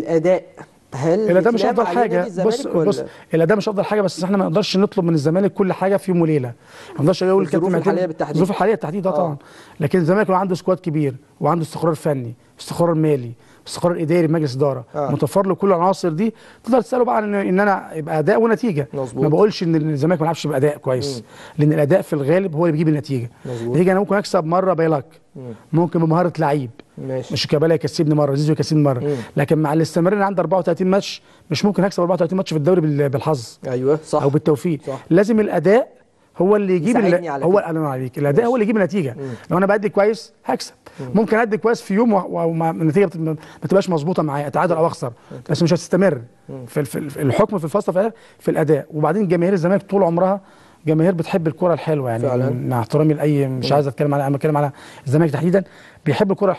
الاداء هل الاداء مش افضل حاجه بص بص الاداء مش افضل حاجه بس احنا ما نقدرش نطلب من الزمالك كل حاجه في يوم وليله ما نقدرش نقول الظروف الحاليه بالتحديد الظروف الحاليه بالتحديد آه،, اه طبعا لكن الزمالك لو عنده سكواد كبير وعنده استقرار فني استقرار مالي استقرار اداري مجلس اداره آه. متوفر له كل العناصر دي تقدر تساله بقى ان, إن انا يبقى اداء ونتيجه مظبوط. ما بقولش ان الزمالك ما يلعبش باداء كويس مم. لان الاداء في الغالب هو اللي بيجيب النتيجه مظبوط. النتيجه انا ممكن اكسب مره بايلك ممكن بمهاره لعيب ماشي مش شيكابالا يكسبني مره زيزو يكسبني مره مم. لكن مع الاستمرار اللي عندي 34 ماتش مش ممكن اكسب 34 ماتش في الدوري بالحظ ايوه صح او بالتوفيق صح. لازم الاداء هو اللي يجيب ال... هو انا عليك الاداء هو اللي يجيب النتيجه مم. لو انا بادي كويس هكسب مم. ممكن ادي كويس في يوم والنتيجه و... ما تبقاش مظبوطه معايا اتعادل او اخسر بس مش هتستمر في, في الحكم في الفصل في, في الاداء وبعدين جماهير الزمالك طول عمرها جماهير بتحب الكره الحلوه يعني فعلا. مع احترامي لاي مش عايز اتكلم على انا بتكلم على الزمالك تحديدا بيحب الكره الحلوه